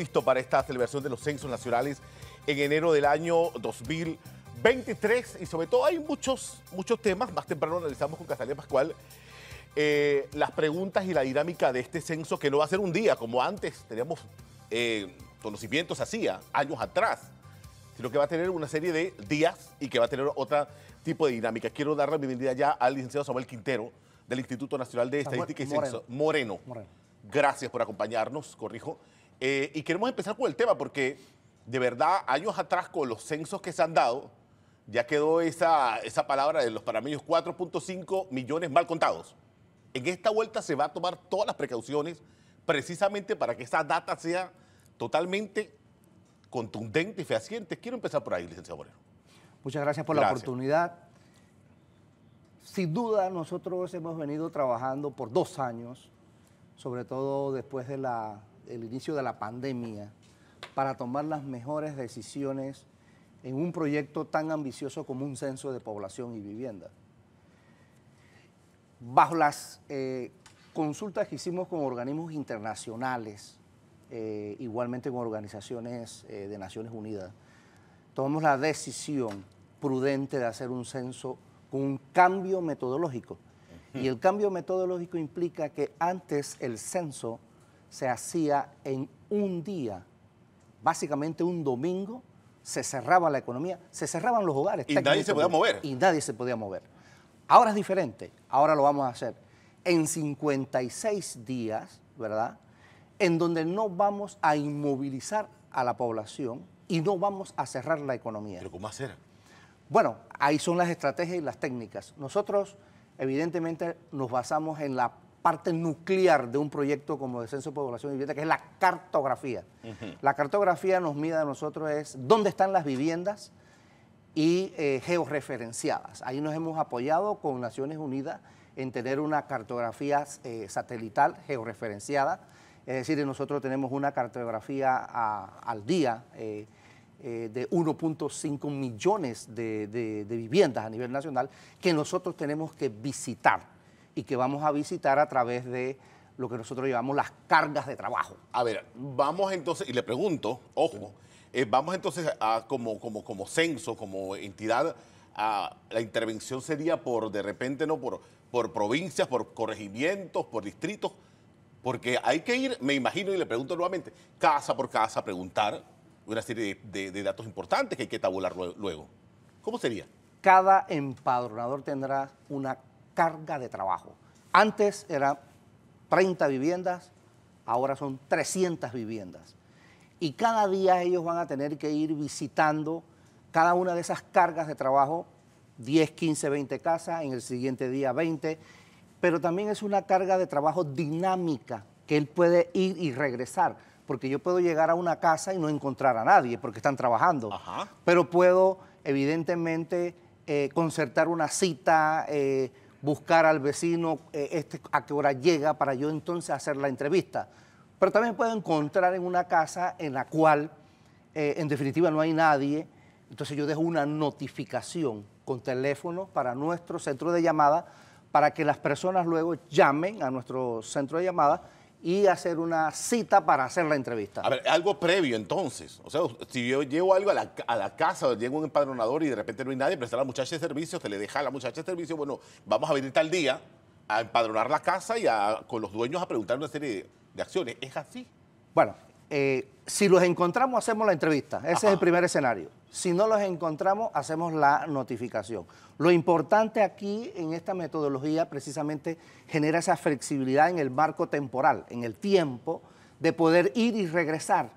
listo para esta celebración de los censos nacionales en enero del año 2023 y sobre todo hay muchos, muchos temas, más temprano analizamos con Catalina Pascual eh, las preguntas y la dinámica de este censo que no va a ser un día como antes teníamos eh, conocimientos hacía años atrás, sino que va a tener una serie de días y que va a tener otro tipo de dinámica. Quiero dar la bienvenida ya al licenciado Samuel Quintero del Instituto Nacional de Estadística y Censo Moreno. Gracias por acompañarnos, corrijo. Eh, y queremos empezar con el tema porque de verdad años atrás con los censos que se han dado, ya quedó esa, esa palabra de los panameños 4.5 millones mal contados. En esta vuelta se va a tomar todas las precauciones precisamente para que esa data sea totalmente contundente y fehaciente. Quiero empezar por ahí, licenciado Moreno. Muchas gracias por la oportunidad. Sin duda, nosotros hemos venido trabajando por dos años, sobre todo después de la el inicio de la pandemia para tomar las mejores decisiones en un proyecto tan ambicioso como un censo de población y vivienda. Bajo las eh, consultas que hicimos con organismos internacionales, eh, igualmente con organizaciones eh, de Naciones Unidas, tomamos la decisión prudente de hacer un censo con un cambio metodológico. Y el cambio metodológico implica que antes el censo se hacía en un día, básicamente un domingo, se cerraba la economía, se cerraban los hogares. Y nadie se podía mover. Y nadie se podía mover. Ahora es diferente, ahora lo vamos a hacer en 56 días, ¿verdad? En donde no vamos a inmovilizar a la población y no vamos a cerrar la economía. ¿Pero cómo hacer? Bueno, ahí son las estrategias y las técnicas. Nosotros, evidentemente, nos basamos en la parte nuclear de un proyecto como Descenso de Población y Vivienda, que es la cartografía. La cartografía nos mide a nosotros es dónde están las viviendas y eh, georreferenciadas. Ahí nos hemos apoyado con Naciones Unidas en tener una cartografía eh, satelital georreferenciada. Es decir, nosotros tenemos una cartografía al día eh, de 1.5 millones de, viviendas a nivel nacional que nosotros tenemos que visitar y que vamos a visitar a través de lo que nosotros llamamos las cargas de trabajo. A ver, vamos entonces, y le pregunto, ojo, eh, vamos entonces a, como, como, como censo, como entidad, la intervención sería por, de repente, no por, por provincias, por corregimientos, por distritos, porque hay que ir, me imagino, y le pregunto nuevamente, casa por casa, preguntar una serie de datos importantes que hay que tabular luego. ¿Cómo sería? Cada empadronador tendrá una carga de trabajo. Antes eran 30 viviendas, ahora son 300 viviendas. Y cada día ellos van a tener que ir visitando cada una de esas cargas de trabajo, 10, 15, 20 casas, en el siguiente día 20, pero también es una carga de trabajo dinámica que él puede ir y regresar, porque yo puedo llegar a una casa y no encontrar a nadie porque están trabajando, pero puedo evidentemente eh, concertar una cita, eh, buscar al vecino eh, este, a qué hora llega para yo entonces hacer la entrevista. Pero también puedo encontrar en una casa en la cual eh, en definitiva no hay nadie, entonces yo dejo una notificación con teléfono para nuestro centro de llamada para que las personas luego llamen a nuestro centro de llamada y hacer una cita para hacer la entrevista. A ver, algo previo entonces. O sea, si yo llevo algo a la, casa o llego un empadronador y de repente no hay nadie, pero está la muchacha de servicio, se le deja a la muchacha de servicio, bueno, vamos a venir tal día a empadronar la casa y a, con los dueños a preguntar una serie de acciones. ¿Es así? Bueno, eh, si los encontramos, hacemos la entrevista. Ese es el primer escenario. Si no los encontramos, hacemos la notificación. Lo importante aquí en esta metodología precisamente genera esa flexibilidad en el marco temporal, en el tiempo, de poder ir y regresar.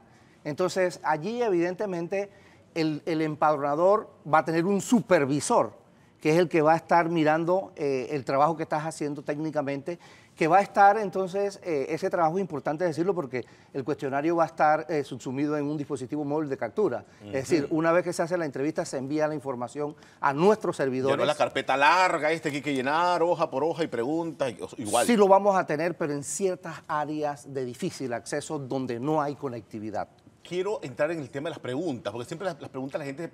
Entonces, allí evidentemente el, empadronador va a tener un supervisor, que es el que va a estar mirando eh, el trabajo que estás haciendo técnicamente que va a estar entonces eh, ese trabajo es importante decirlo porque el cuestionario va a estar eh, subsumido en un dispositivo móvil de captura. Es decir, una vez que se hace la entrevista se envía la información a nuestros servidores. Pero la carpeta larga, este que hay que llenar hoja por hoja y preguntas, igual. Sí lo vamos a tener, pero en ciertas áreas de difícil acceso donde no hay conectividad quiero entrar en el tema de las preguntas, porque siempre las, preguntas la gente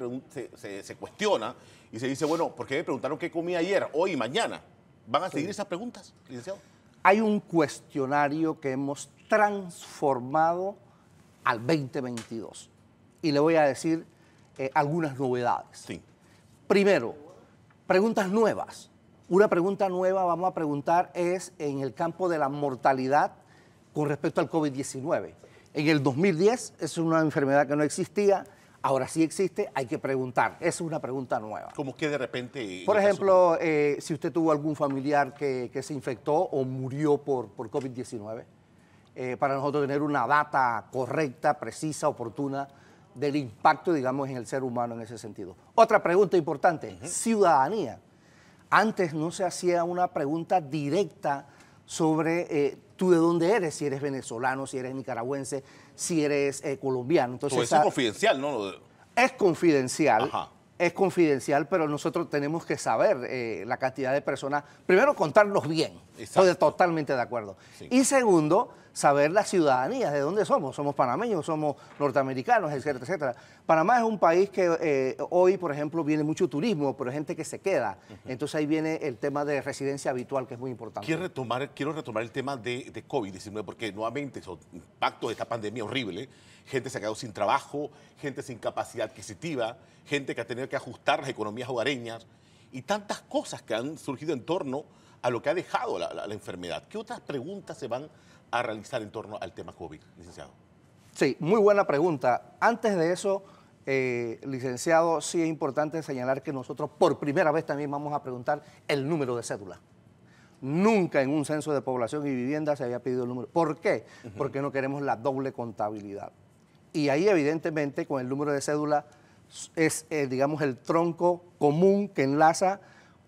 se, cuestiona y se dice, bueno, ¿por qué me preguntaron qué comí ayer, hoy y mañana? ¿Van a seguir esas preguntas, licenciado? hay un cuestionario que hemos transformado al 2022. Y le voy a decir eh, algunas novedades. Primero, preguntas nuevas. Una pregunta nueva vamos a preguntar es en el campo de la mortalidad con respecto al COVID-19. En el 2010 es una enfermedad que no existía. Ahora sí existe, hay que preguntar. Es una pregunta nueva. Como que de repente... Eh, por ejemplo, eh, si usted tuvo algún familiar que, se infectó o murió por, COVID-19, eh, para nosotros tener una data correcta, precisa, oportuna del impacto, digamos, en el ser humano en ese sentido. Otra pregunta importante, ciudadanía. Antes no se hacía una pregunta directa sobre tú de dónde eres, si eres venezolano, si eres nicaragüense, si eres eh, colombiano. Entonces, pues es confidencial, ¿no? Es confidencial. Es confidencial, pero nosotros tenemos que saber eh, la cantidad de personas. Primero, contarlos bien Estoy totalmente de acuerdo. Y segundo, saber las ciudadanía de dónde somos. Somos panameños, somos norteamericanos, etcétera, etcétera. Panamá es un país que eh, hoy, por ejemplo, viene mucho turismo, pero gente que se queda. Entonces ahí viene el tema de residencia habitual, que es muy importante. Quiero retomar, quiero retomar el tema de, de COVID-19, porque nuevamente, son impactos de esta pandemia horrible. Gente se ha quedado sin trabajo, gente sin capacidad adquisitiva, gente que ha tenido que ajustar las economías hogareñas y tantas cosas que han surgido en torno a lo que ha dejado la, enfermedad. ¿Qué otras preguntas se van a realizar en torno al tema COVID, licenciado? Sí, muy buena pregunta. Antes de eso, eh, licenciado, sí es importante señalar que nosotros por primera vez también vamos a preguntar el número de cédula. Nunca en un censo de población y vivienda se había pedido el número. ¿Por qué? Porque no queremos la doble contabilidad. Y ahí, evidentemente, con el número de cédula es, eh, digamos, el tronco común que enlaza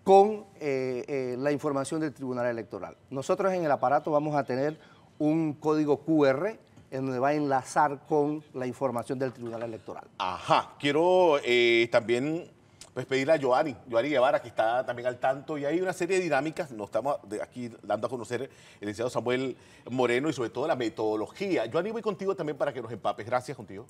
con eh, eh, la información del Tribunal Electoral. Nosotros en el aparato vamos a tener un código QR en donde va a enlazar con la información del Tribunal Electoral. Ajá, quiero eh, también pues, pedirle a Joani, Joani Guevara, que está también al tanto, y hay una serie de dinámicas, nos estamos aquí dando a conocer el licenciado Samuel Moreno y sobre todo la metodología. Joani, voy contigo también para que nos empapes. Gracias contigo.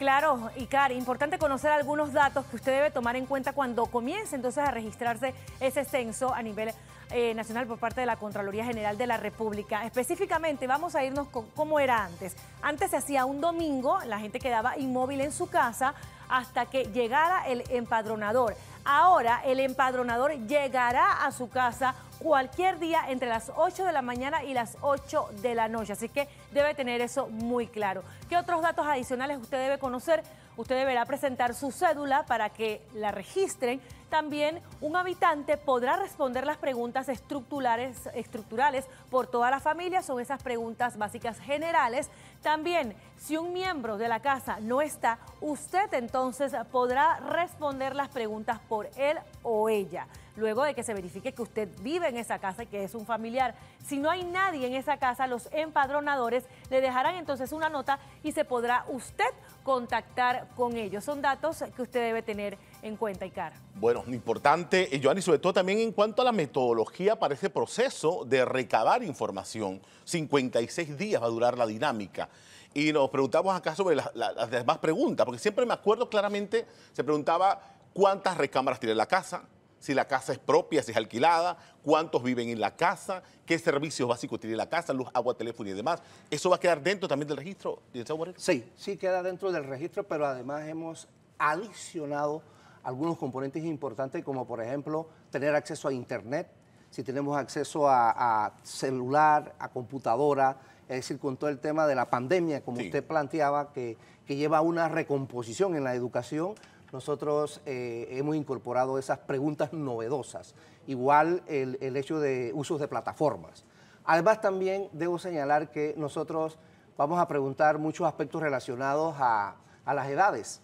Claro, y importante conocer algunos datos que usted debe tomar en cuenta cuando comience entonces a registrarse ese censo a nivel eh, nacional por parte de la Contraloría General de la República. Específicamente, vamos a irnos con cómo era antes. Antes se hacía un domingo, la gente quedaba inmóvil en su casa hasta que llegara el empadronador. Ahora el empadronador llegará a su casa cualquier día entre las 8 de la mañana y las 8 de la noche. Así que debe tener eso muy claro. ¿Qué otros datos adicionales usted debe conocer? Usted deberá presentar su cédula para que la registren. También un habitante podrá responder las preguntas estructurales, estructurales por toda la familia. Son esas preguntas básicas generales. También, si un miembro de la casa no está, usted entonces podrá responder las preguntas por él o ella luego de que se verifique que usted vive en esa casa y que es un familiar. Si no hay nadie en esa casa, los empadronadores le dejarán entonces una nota y se podrá usted contactar con ellos. Son datos que usted debe tener en cuenta, Icar. Bueno, importante, Joan, y sobre todo también en cuanto a la metodología para ese proceso de recabar información. 56 días va a durar la dinámica. Y nos preguntamos acá sobre las, las demás preguntas, porque siempre me acuerdo claramente, se preguntaba cuántas recámaras tiene la casa, si la casa es propia, si es alquilada, cuántos viven en la casa, qué servicios básicos tiene la casa, luz, agua, teléfono y demás. ¿Eso va a quedar dentro también del registro, licenciado Moreno? Sí, sí queda dentro del registro, pero además hemos adicionado algunos componentes importantes, como por ejemplo tener acceso a internet, si tenemos acceso a, celular, a computadora, es decir, con todo el tema de la pandemia, como usted planteaba, que, que lleva a una recomposición en la educación, nosotros eh, hemos incorporado esas preguntas novedosas, igual el, hecho de usos de plataformas. Además también debo señalar que nosotros vamos a preguntar muchos aspectos relacionados a las edades,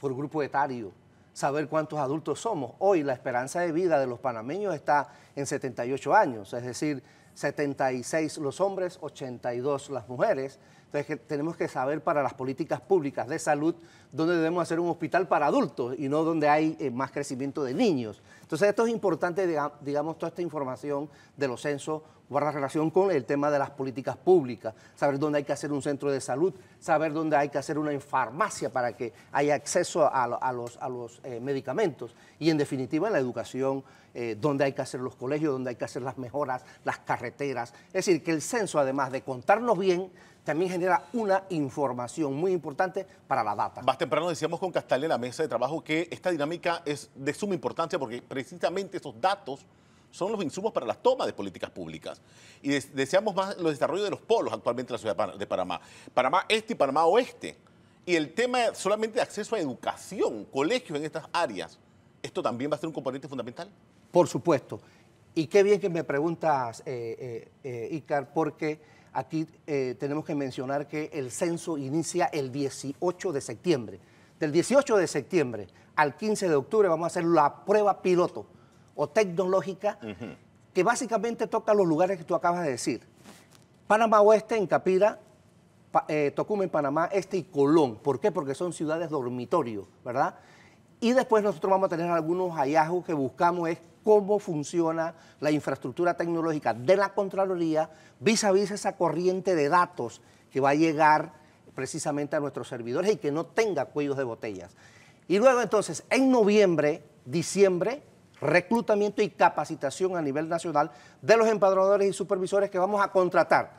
por grupo etario, saber cuántos adultos somos. Hoy la esperanza de vida de los panameños está en 78 años, es decir, 76 los hombres, 82 las mujeres. Entonces tenemos que saber para las políticas públicas de salud dónde debemos hacer un hospital para adultos y no dónde hay eh, más crecimiento de niños. Entonces esto es importante, digamos, toda esta información de los censos guarda relación con el tema de las políticas públicas, saber dónde hay que hacer un centro de salud, saber dónde hay que hacer una farmacia para que haya acceso a, los, eh, medicamentos y en definitiva en la educación, eh, dónde hay que hacer los colegios, dónde hay que hacer las mejoras, las carreteras. Es decir, que el censo, además de contarnos bien, también genera una información muy importante para la data. Más temprano decíamos con Castal en la mesa de trabajo que esta dinámica es de suma importancia porque precisamente esos datos son los insumos para la toma de políticas públicas. Y deseamos más los desarrollos de los polos actualmente en la ciudad de Panamá. Panamá Este y Panamá Oeste. Y el tema solamente de acceso a educación, colegios en estas áreas, ¿esto también va a ser un componente fundamental? Por supuesto. Y qué bien que me preguntas, Icar, eh, eh, eh, porque Aquí eh, tenemos que mencionar que el censo inicia el 18 de septiembre. Del 18 de septiembre al 15 de octubre vamos a hacer la prueba piloto o tecnológica que básicamente toca los lugares que tú acabas de decir. Panamá Oeste, en Capira, eh, Panamá Este y Colón. ¿Por qué? Porque son ciudades dormitorios, ¿verdad? Y después nosotros vamos a tener algunos hallazgos que buscamos es cómo funciona la infraestructura tecnológica de la Contraloría vis a vis esa corriente de datos que va a llegar precisamente a nuestros servidores y que no tenga cuellos de botellas. Y luego entonces, en noviembre, diciembre, reclutamiento y capacitación a nivel nacional de los empadronadores y supervisores que vamos a contratar.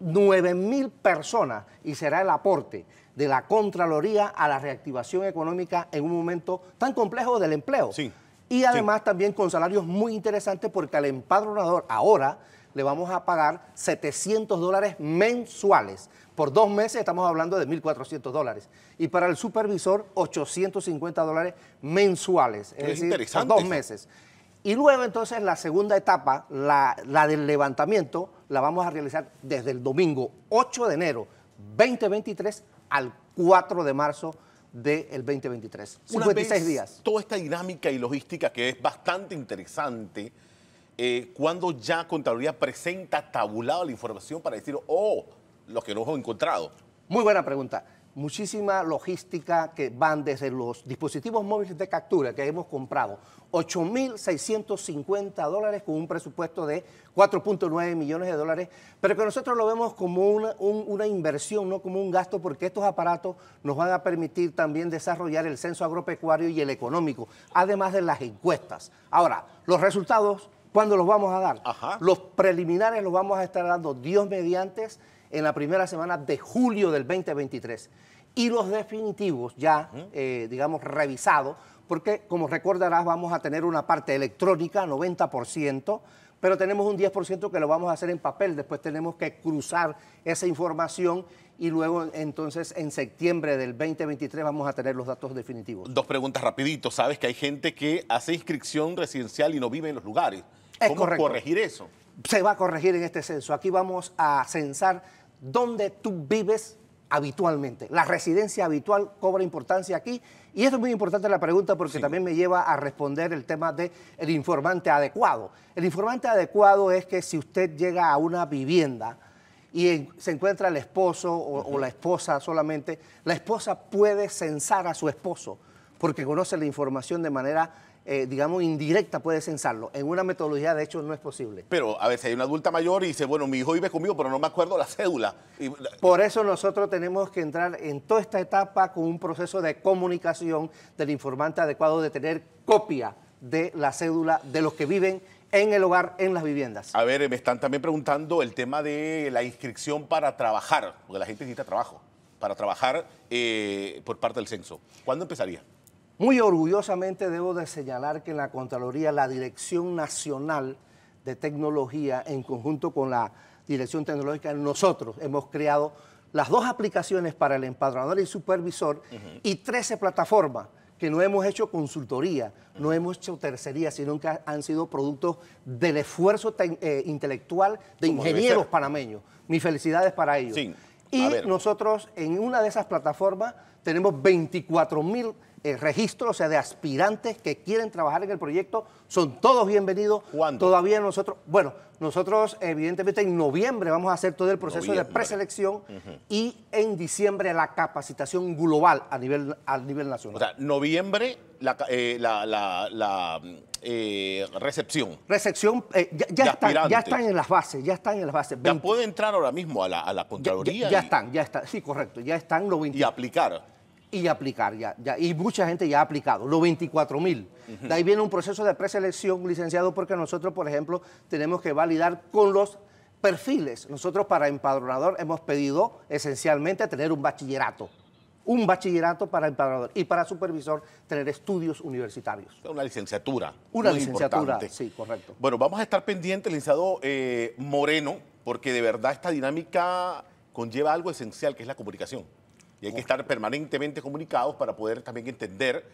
9 mil personas y será el aporte de la Contraloría a la reactivación económica en un momento tan complejo del empleo. Sí. Y además también con salarios muy interesantes porque al empadronador ahora le vamos a pagar 700 dólares mensuales. Por dos meses estamos hablando de 1.400 dólares. Y para el supervisor, 850 dólares mensuales. Es, decir, dos meses. Y luego entonces la segunda etapa, la, la del levantamiento, la vamos a realizar desde el domingo 8 de enero 2023 al 4 de marzo del 2023. 56 días. Toda esta dinámica y logística que es bastante interesante, eh, cuando ya Contraloría presenta tabulado la información para decir, oh, lo que no hemos encontrado. Muy buena pregunta muchísima logística que van desde los dispositivos móviles de captura que hemos comprado, 8.650 dólares con un presupuesto de 4.9 millones de dólares, pero que nosotros lo vemos como una, inversión, no como un gasto, porque estos aparatos nos van a permitir también desarrollar el censo agropecuario y el económico, además de las encuestas. Ahora, los resultados, ¿cuándo los vamos a dar? Los preliminares los vamos a estar dando Dios mediante en la primera semana de julio del 2023. Y los definitivos ya, eh, digamos, revisados, porque como recordarás vamos a tener una parte electrónica, 90%, pero tenemos un 10% que lo vamos a hacer en papel, después tenemos que cruzar esa información y luego entonces en septiembre del 2023 vamos a tener los datos definitivos. Dos preguntas rapidito, sabes que hay gente que hace inscripción residencial y no vive en los lugares. ¿Cómo corregir eso? Se va a corregir en este censo. Aquí vamos a censar donde tú vives habitualmente. La residencia habitual cobra importancia aquí y esto es muy importante la pregunta porque también me lleva a responder el tema del el informante adecuado. El informante adecuado es que si usted llega a una vivienda y se encuentra el esposo o, o la esposa solamente, la esposa puede censar a su esposo porque conoce la información de manera eh, digamos, indirecta puede censarlo. En una metodología, de hecho, no es posible. Pero a veces hay una adulta mayor y dice, bueno, mi hijo vive conmigo, pero no me acuerdo la cédula. Por eso nosotros tenemos que entrar en toda esta etapa con un proceso de comunicación del informante adecuado, de tener copia de la cédula de los que viven en el hogar, en las viviendas. A ver, me están también preguntando el tema de la inscripción para trabajar, porque la gente necesita trabajo, para trabajar eh, por parte del censo. ¿Cuándo empezaría? Muy orgullosamente debo de señalar que en la Contraloría la Dirección Nacional de Tecnología, en conjunto con la Dirección Tecnológica, nosotros hemos creado las dos aplicaciones para el empadronador y supervisor y 13 plataformas que no hemos hecho consultoría, no hemos hecho tercería, sino que han sido productos del esfuerzo eh, intelectual de ingenieros panameños. Mis felicidades para ellos. Y nosotros en una de esas plataformas tenemos 24 mil el eh, registro, o sea, de aspirantes que quieren trabajar en el proyecto. Son todos bienvenidos. ¿Cuándo? Todavía nosotros, bueno, nosotros evidentemente en noviembre vamos a hacer todo el proceso de preselección y en diciembre la capacitación global a nivel, a nivel nacional. O sea, noviembre la, eh, eh, recepción. Recepción, ya, están, ya, están, en las bases, ya están en las bases. Ya puede entrar ahora mismo a la, a Contraloría. Ya, están, ya están, sí, correcto, ya están los Y aplicar y aplicar. Ya, ya, y mucha gente ya ha aplicado, los 24 mil. De ahí viene un proceso de preselección, licenciado, porque nosotros, por ejemplo, tenemos que validar con los perfiles. Nosotros para empadronador hemos pedido esencialmente tener un bachillerato. Un bachillerato para empadronador y para supervisor tener estudios universitarios. Una licenciatura. Una licenciatura, sí, correcto. Bueno, vamos a estar pendientes, licenciado eh, Moreno, porque de verdad esta dinámica conlleva algo esencial, que es la comunicación. Y hay que estar permanentemente comunicados para poder también entender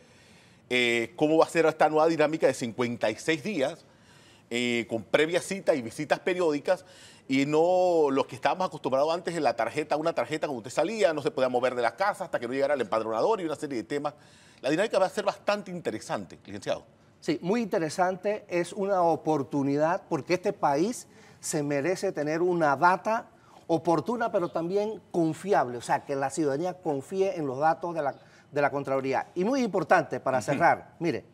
eh, cómo va a ser esta nueva dinámica de 56 días, eh, con previa cita y visitas periódicas, y no los que estábamos acostumbrados antes en la tarjeta, una tarjeta cuando usted salía, no se podía mover de la casa hasta que no llegara el empadronador y una serie de temas. La dinámica va a ser bastante interesante, licenciado. Sí, muy interesante, es una oportunidad porque este país se merece tener una data oportuna, pero también confiable, o sea, que la ciudadanía confíe en los datos de la, Contraloría. Y muy importante, para cerrar, mire,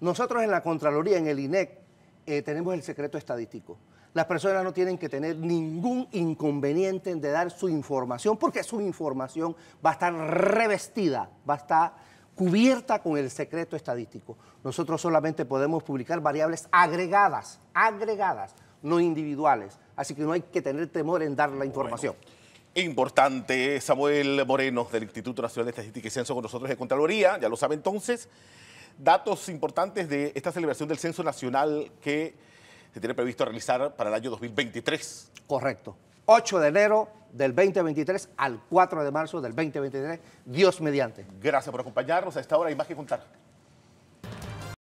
nosotros en la Contraloría, en el INEC, eh, tenemos el secreto estadístico. Las personas no tienen que tener ningún inconveniente en de dar su información, porque su información va a estar revestida, va a estar cubierta con el secreto estadístico. Nosotros solamente podemos publicar variables agregadas, agregadas, no individuales así que no hay que tener temor en dar la información. Importante, Samuel Moreno del Instituto Nacional de Estadística y Censo con nosotros de Contraloría, ya lo sabe entonces. Datos importantes de esta celebración del Censo Nacional que se tiene previsto realizar para el año 2023. Correcto. 8 de enero del 2023 al 4 de marzo del 2023, Dios mediante. Gracias por acompañarnos. A esta hora y más que contar.